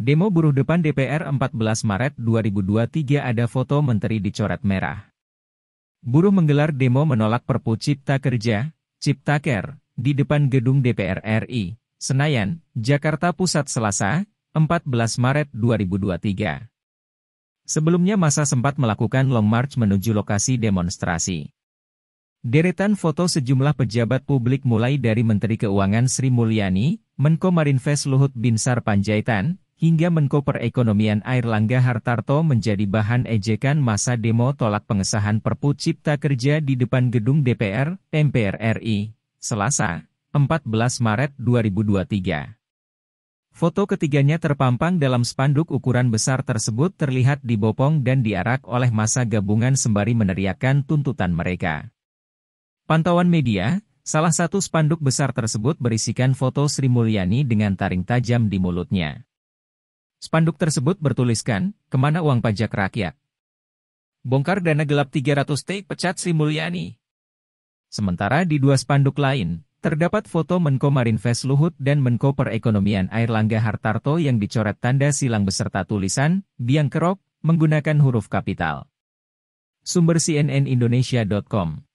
Demo buruh depan DPR 14 Maret 2023 ada foto menteri dicoret merah. Buruh menggelar demo menolak Perpu Cipta Kerja, Cipta ker, di depan gedung DPR RI, Senayan, Jakarta Pusat Selasa, 14 Maret 2023. Sebelumnya masa sempat melakukan long march menuju lokasi demonstrasi. Deretan foto sejumlah pejabat publik mulai dari Menteri Keuangan Sri Mulyani, Menko Marinves Luhut Binsar Panjaitan, hingga Menko Perekonomian Langga Hartarto menjadi bahan ejekan masa demo tolak pengesahan Perpu Cipta Kerja di depan gedung DPR, MPR RI, Selasa, 14 Maret 2023. Foto ketiganya terpampang dalam spanduk ukuran besar tersebut terlihat dibopong dan diarak oleh masa gabungan sembari meneriakkan tuntutan mereka. Pantauan media, salah satu spanduk besar tersebut berisikan foto Sri Mulyani dengan taring tajam di mulutnya. Spanduk tersebut bertuliskan, kemana uang pajak rakyat? Bongkar dana gelap 300 T pecat Sri Mulyani. Sementara di dua spanduk lain, terdapat foto Menko Marinvest Luhut dan Menko Perekonomian Langga Hartarto yang dicoret tanda silang beserta tulisan, biang kerok, menggunakan huruf kapital. Sumber CNN Indonesia.com